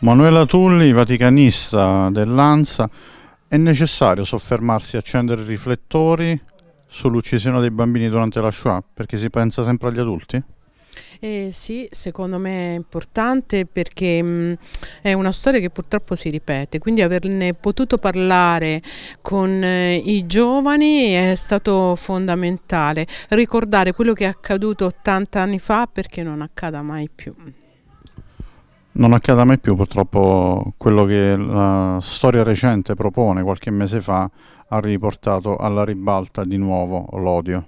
Manuela Tulli, vaticanista dell'ANSA, è necessario soffermarsi e accendere i riflettori sull'uccisione dei bambini durante la Shoah, perché si pensa sempre agli adulti? Eh sì, secondo me è importante perché mh, mm, è una storia che purtroppo si ripete, quindi averne potuto parlare con eh, i giovani è stato fondamentale, ricordare quello che è accaduto 80 anni fa perché non accada mai più non accada mai più purtroppo quello che la storia recente propone qualche mese fa ha riportato alla ribalta di nuovo l'odio.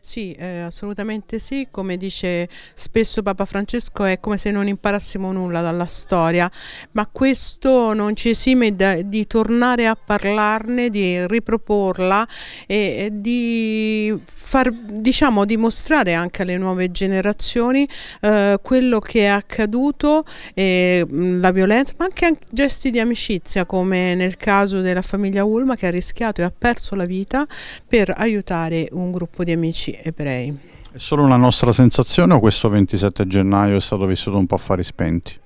Sì, eh, assolutamente sì, come dice spesso Papa Francesco è come se non imparassimo nulla dalla storia, ma questo non ci esime da, di tornare a parlarne, di riproporla e, e di far, diciamo, dimostrare anche alle nuove generazioni eh, quello che è accaduto, eh, la violenza, ma anche gesti di amicizia come nel caso della famiglia Ulma che ha rischiato e ha perso la vita per aiutare un gruppo di amici amici ebrei. È solo una nostra sensazione o questo 27 gennaio è stato vissuto un po' a fari spenti?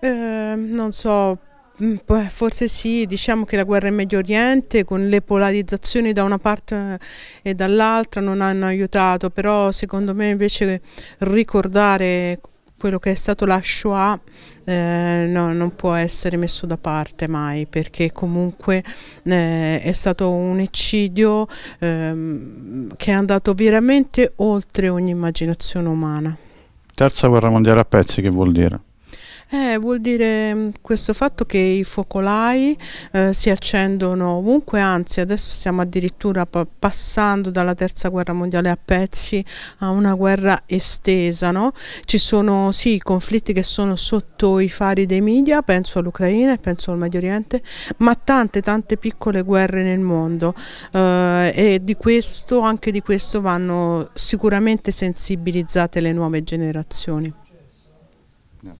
Eh, non so, mm, eh, Forse sì, diciamo che la guerra in Medio Oriente con le polarizzazioni da una parte eh, e dall'altra non hanno aiutato, però secondo me invece ricordare quello che è stato la Shoah eh, no, non può essere messo da parte mai perché comunque eh, è stato un eccidio ehm, che è andato veramente oltre ogni immaginazione umana. Terza guerra mondiale a pezzi che vuol dire? Eh, vuol dire mm, questo fatto che i focolai eh, si accendono ovunque, anzi adesso stiamo addirittura passando dalla terza guerra mondiale a pezzi a una guerra estesa. No? Ci sono sì i conflitti che sono sotto i fari dei media, penso all'Ucraina e penso al Medio Oriente, ma tante tante piccole guerre nel mondo eh, e di questo, anche di questo vanno sicuramente sensibilizzate le nuove generazioni.